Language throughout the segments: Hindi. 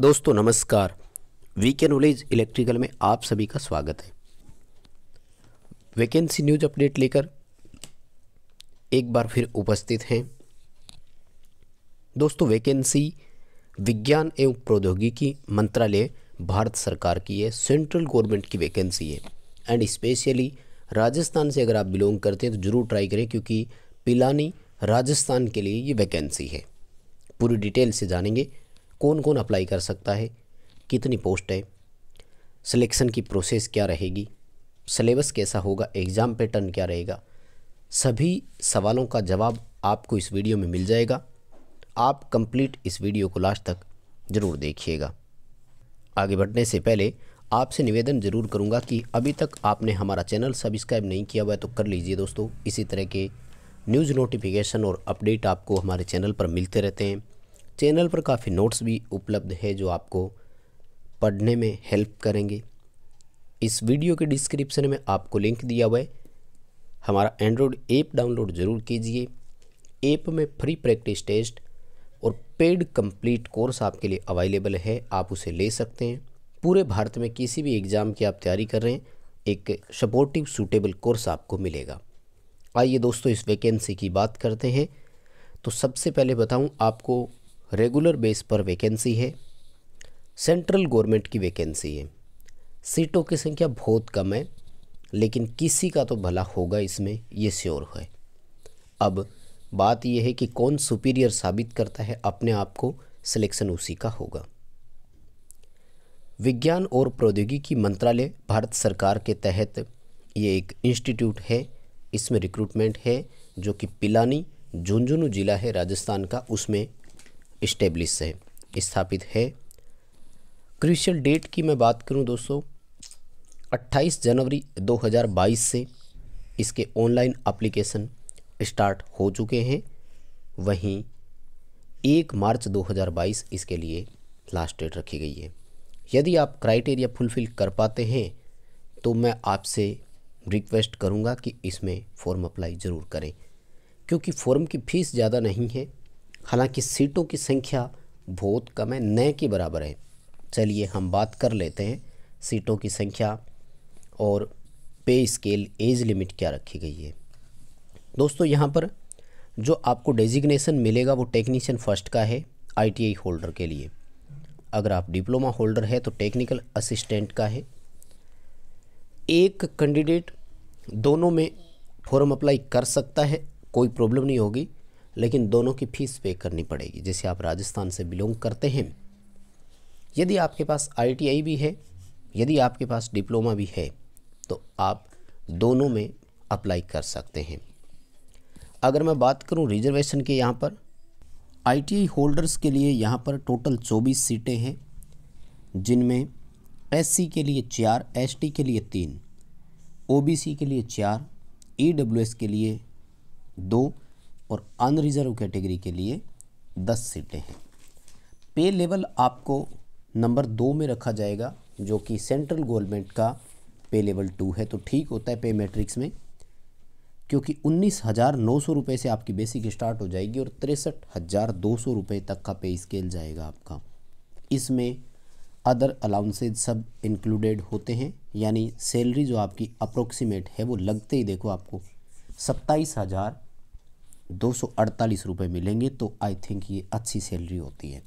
दोस्तों नमस्कार वीके नॉलेज इलेक्ट्रिकल में आप सभी का स्वागत है वैकेंसी न्यूज अपडेट लेकर एक बार फिर उपस्थित हैं दोस्तों वैकेंसी विज्ञान एवं प्रौद्योगिकी मंत्रालय भारत सरकार की है सेंट्रल गवर्नमेंट की वैकेंसी है एंड स्पेशली राजस्थान से अगर आप बिलोंग करते हैं तो ज़रूर ट्राई करें क्योंकि पिलानी राजस्थान के लिए ये वैकेंसी है पूरी डिटेल से जानेंगे कौन कौन अप्लाई कर सकता है कितनी पोस्ट है सिलेक्शन की प्रोसेस क्या रहेगी सिलेबस कैसा होगा एग्ज़ाम पैटर्न क्या रहेगा सभी सवालों का जवाब आपको इस वीडियो में मिल जाएगा आप कंप्लीट इस वीडियो को लास्ट तक ज़रूर देखिएगा आगे बढ़ने से पहले आपसे निवेदन ज़रूर करूंगा कि अभी तक आपने हमारा चैनल सब्सक्राइब नहीं किया हुआ है तो कर लीजिए दोस्तों इसी तरह के न्यूज़ नोटिफिकेशन और अपडेट आपको हमारे चैनल पर मिलते रहते हैं चैनल पर काफ़ी नोट्स भी उपलब्ध है जो आपको पढ़ने में हेल्प करेंगे इस वीडियो के डिस्क्रिप्शन में आपको लिंक दिया हुआ है हमारा एंड्रॉयड ऐप डाउनलोड ज़रूर कीजिए ऐप में फ्री प्रैक्टिस टेस्ट और पेड कंप्लीट कोर्स आपके लिए अवेलेबल है आप उसे ले सकते हैं पूरे भारत में किसी भी एग्ज़ाम की आप तैयारी कर रहे हैं एक सपोर्टिव सूटेबल कोर्स आपको मिलेगा आइए दोस्तों इस वैकेंसी की बात करते हैं तो सबसे पहले बताऊं आपको रेगुलर बेस पर वैकेंसी है सेंट्रल गवर्नमेंट की वैकेंसी है सीटों की संख्या बहुत कम है लेकिन किसी का तो भला होगा इसमें ये श्योर है अब बात यह है कि कौन सुपीरियर साबित करता है अपने आप को सिलेक्शन उसी का होगा विज्ञान और प्रौद्योगिकी मंत्रालय भारत सरकार के तहत ये एक इंस्टीट्यूट है इसमें रिक्रूटमेंट है जो कि पिलानी झुंझुनू जिला है राजस्थान का उसमें इस्टेब्लिश है स्थापित है क्रिशियल डेट की मैं बात करूं दोस्तों 28 जनवरी 2022 से इसके ऑनलाइन एप्लीकेशन स्टार्ट हो चुके हैं वहीं एक मार्च 2022 इसके लिए लास्ट डेट रखी गई है यदि आप क्राइटेरिया फुलफ़िल कर पाते हैं तो मैं आपसे रिक्वेस्ट करूंगा कि इसमें फॉर्म अप्लाई ज़रूर करें क्योंकि फॉर्म की फ़ीस ज़्यादा नहीं है हालांकि सीटों की संख्या बहुत कम है नए के बराबर है चलिए हम बात कर लेते हैं सीटों की संख्या और पे स्केल एज लिमिट क्या रखी गई है दोस्तों यहाँ पर जो आपको डेजिग्नेशन मिलेगा वो टेक्नीशियन फर्स्ट का है आईटीआई होल्डर के लिए अगर आप डिप्लोमा होल्डर है तो टेक्निकल असिस्टेंट का है एक कैंडिडेट दोनों में फॉर्म अप्लाई कर सकता है कोई प्रॉब्लम नहीं होगी लेकिन दोनों की फ़ीस पे करनी पड़ेगी जैसे आप राजस्थान से बिलोंग करते हैं यदि आपके पास आईटीआई भी है यदि आपके पास डिप्लोमा भी है तो आप दोनों में अप्लाई कर सकते हैं अगर मैं बात करूं रिजर्वेशन के यहाँ पर आईटीआई होल्डर्स के लिए यहाँ पर टोटल 24 सीटें हैं जिनमें एस के लिए चार एस के लिए तीन ओ के लिए चार ई के लिए दो और अनरिजर्व कैटेगरी के लिए दस सीटें हैं पे लेवल आपको नंबर दो में रखा जाएगा जो कि सेंट्रल गवर्नमेंट का पे लेवल टू है तो ठीक होता है पे मैट्रिक्स में क्योंकि उन्नीस हज़ार नौ सौ रुपये से आपकी बेसिक स्टार्ट हो जाएगी और तिरसठ हज़ार दो सौ रुपये तक का पे स्केल जाएगा आपका इसमें अदर अलाउंसेज सब इंक्लूडेड होते हैं यानी सैलरी जो आपकी अप्रोक्सीमेट है वो लगते ही देखो आपको सत्ताईस हज़ार दो सौ अड़तालीस रुपये मिलेंगे तो आई थिंक ये अच्छी सैलरी होती है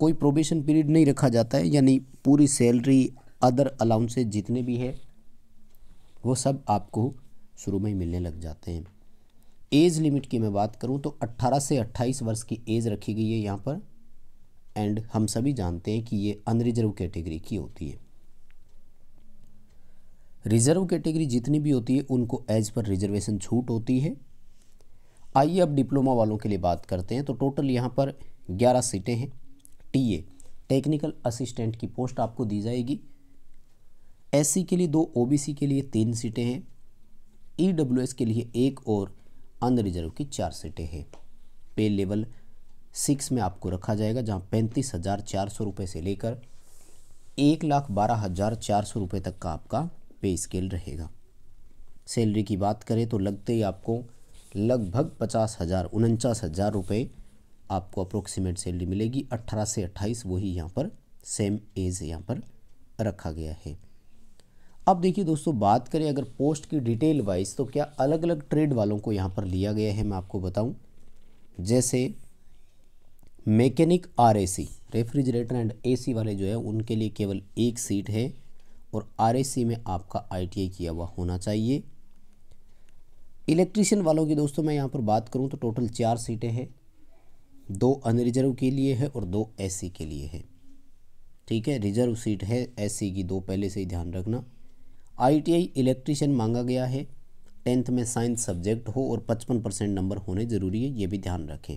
कोई प्रोबेशन पीरियड नहीं रखा जाता है यानी पूरी सैलरी अदर अलाउंसेज जितने भी है वो सब आपको शुरू में ही मिलने लग जाते हैं एज लिमिट की मैं बात करूं तो 18 से 28 वर्ष की एज रखी गई है यहाँ पर एंड हम सभी जानते हैं कि ये अनरिजर्व कैटेगरी की होती है रिजर्व कैटेगरी जितनी भी होती है उनको एज पर रिजर्वेशन छूट होती है आइए अब डिप्लोमा वालों के लिए बात करते हैं तो टोटल यहाँ पर ग्यारह सीटें हैं टीए टेक्निकल असिस्टेंट की पोस्ट आपको दी जाएगी एससी के लिए दो ओबीसी के लिए तीन सीटें हैं ईडब्ल्यूएस के लिए एक और अनरिजर्व की चार सीटें हैं पे लेवल सिक्स में आपको रखा जाएगा जहां पैंतीस हज़ार चार सौ रुपये से लेकर एक लाख बारह हज़ार चार सौ रुपये तक का आपका पे स्केल रहेगा सैलरी की बात करें तो लगते ही आपको लगभग पचास हज़ार उनचास हज़ार रुपये आपको अप्रोक्सीमेट सैलरी मिलेगी अट्ठारह से अट्ठाईस वही यहाँ पर सेम एज यहाँ पर रखा गया है अब देखिए दोस्तों बात करें अगर पोस्ट की डिटेल वाइज तो क्या अलग अलग ट्रेड वालों को यहाँ पर लिया गया है मैं आपको बताऊँ जैसे mechanic RAC refrigerator and AC वाले जो है उनके लिए केवल एक सीट है और आरएसी में आपका आईटीआई किया हुआ होना चाहिए इलेक्ट्रीशियन वालों की दोस्तों मैं यहाँ पर बात करूँ तो टोटल चार सीटें हैं दो अनरिजर्व के लिए है और दो एससी के लिए है ठीक है रिजर्व सीट है एससी की दो पहले से ही ध्यान रखना आईटीआई इलेक्ट्रीशियन मांगा गया है टेंथ में साइंस सब्जेक्ट हो और पचपन परसेंट नंबर होने ज़रूरी है ये भी ध्यान रखें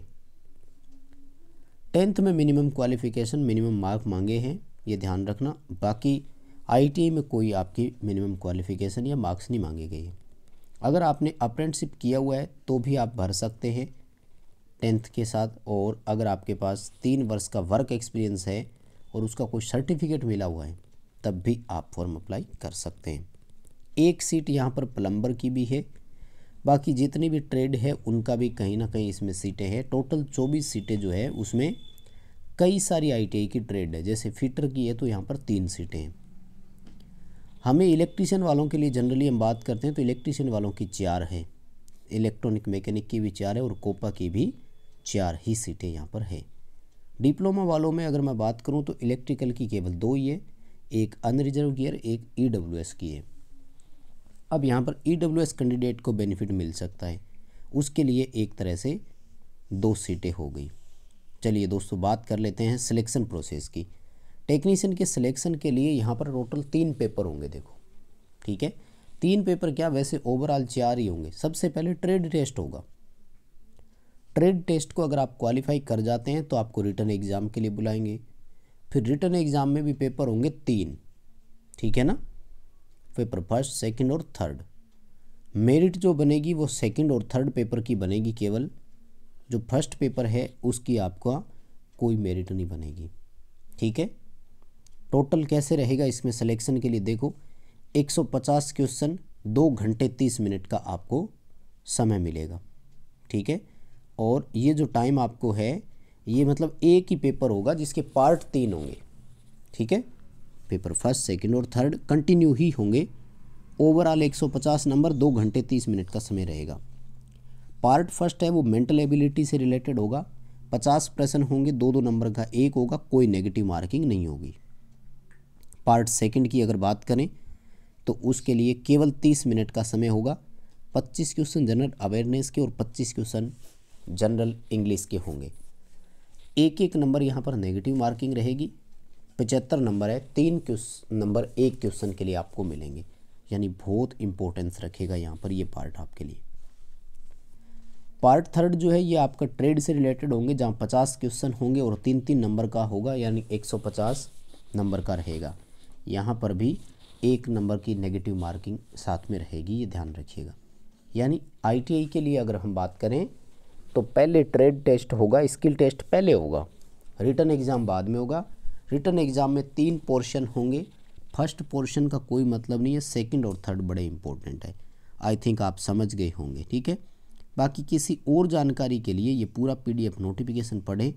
टेंथ में मिनिमम क्वालिफिकेशन मिनिमम मार्क मांगे हैं ये ध्यान रखना बाकी आई में कोई आपकी मिनिमम क्वालिफिकेशन या मार्क्स नहीं मांगे गए हैं अगर आपने अप्रेंटशिप किया हुआ है तो भी आप भर सकते हैं टेंथ के साथ और अगर आपके पास तीन वर्ष का वर्क एक्सपीरियंस है और उसका कोई सर्टिफिकेट मिला हुआ है तब भी आप फॉर्म अप्लाई कर सकते हैं एक सीट यहाँ पर प्लम्बर की भी है बाकी जितनी भी ट्रेड है उनका भी कहीं ना कहीं इसमें सीटें हैं टोटल चौबीस सीटें जो है उसमें कई सारी आईटीआई की ट्रेड है जैसे फिटर की है तो यहाँ पर तीन सीटें हैं हमें इलेक्ट्रीशियन वालों के लिए जनरली हम बात करते हैं तो इलेक्ट्रीशियन वालों की चार है इलेक्ट्रॉनिक मैकेनिक की भी चार है और कोपा की भी चार ही सीटें यहाँ पर है डिप्लोमा वालों में अगर मैं बात करूँ तो इलेक्ट्रिकल की केवल दो ही है एक अनरिजर्व गियर एक ई e की है अब यहाँ पर ई e कैंडिडेट को बेनिफिट मिल सकता है उसके लिए एक तरह से दो सीटें हो गई चलिए दोस्तों बात कर लेते हैं सिलेक्शन प्रोसेस की टेक्नीशियन के सिलेक्शन के लिए यहाँ पर टोटल तीन पेपर होंगे देखो ठीक है तीन पेपर क्या वैसे ओवरऑल चार ही होंगे सबसे पहले ट्रेड टेस्ट होगा ट्रेड टेस्ट को अगर आप क्वालिफाई कर जाते हैं तो आपको रिटर्न एग्ज़ाम के लिए बुलाएंगे फिर रिटर्न एग्ज़ाम में भी पेपर होंगे तीन ठीक है ना पेपर फर्स्ट सेकंड और थर्ड मेरिट जो बनेगी वो सेकंड और थर्ड पेपर की बनेगी केवल जो फर्स्ट पेपर है उसकी आपका कोई मेरिट नहीं बनेगी ठीक है टोटल कैसे रहेगा इसमें सिलेक्शन के लिए देखो 150 क्वेश्चन दो घंटे तीस मिनट का आपको समय मिलेगा ठीक है और ये जो टाइम आपको है ये मतलब एक ही पेपर होगा जिसके पार्ट तीन होंगे ठीक है पेपर फर्स्ट सेकंड और थर्ड कंटिन्यू ही होंगे ओवरऑल 150 नंबर दो घंटे तीस मिनट का समय रहेगा पार्ट फर्स्ट है वो मेंटल एबिलिटी से रिलेटेड होगा पचास प्रश्न होंगे दो दो नंबर का एक होगा कोई नेगेटिव मार्किंग नहीं होगी पार्ट सेकंड की अगर बात करें तो उसके लिए केवल तीस मिनट का समय होगा पच्चीस क्वेश्चन जनरल अवेयरनेस के और पच्चीस क्वेश्चन जनरल इंग्लिश के होंगे एक एक नंबर यहाँ पर नेगेटिव मार्किंग रहेगी पचहत्तर नंबर है तीन क्वेश्चन नंबर एक क्वेश्चन के लिए आपको मिलेंगे यानी बहुत इंपॉर्टेंस रखेगा यहाँ पर ये पार्ट आपके लिए पार्ट थर्ड जो है ये आपका ट्रेड से रिलेटेड होंगे जहाँ पचास क्वेश्चन होंगे और तीन तीन नंबर का होगा यानी एक सौ पचास नंबर का रहेगा यहाँ पर भी एक नंबर की नेगेटिव मार्किंग साथ में रहेगी ये ध्यान रखिएगा यानी आईटीआई के लिए अगर हम बात करें तो पहले ट्रेड टेस्ट होगा स्किल टेस्ट पहले होगा रिटर्न एग्ज़ाम बाद में होगा रिटर्न एग्ज़ाम में तीन पोर्शन होंगे फर्स्ट पोर्शन का कोई मतलब नहीं है सेकंड और थर्ड बड़े इंपॉर्टेंट है आई थिंक आप समझ गए होंगे ठीक है बाकी किसी और जानकारी के लिए ये पूरा पीडीएफ नोटिफिकेशन पढ़ें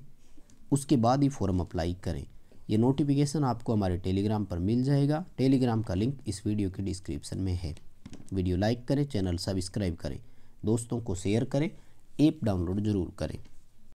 उसके बाद ही फॉर्म अप्लाई करें ये नोटिफिकेशन आपको हमारे टेलीग्राम पर मिल जाएगा टेलीग्राम का लिंक इस वीडियो के डिस्क्रिप्शन में है वीडियो लाइक करें चैनल सब्सक्राइब करें दोस्तों को शेयर करें ऐप डाउनलोड ज़रूर करें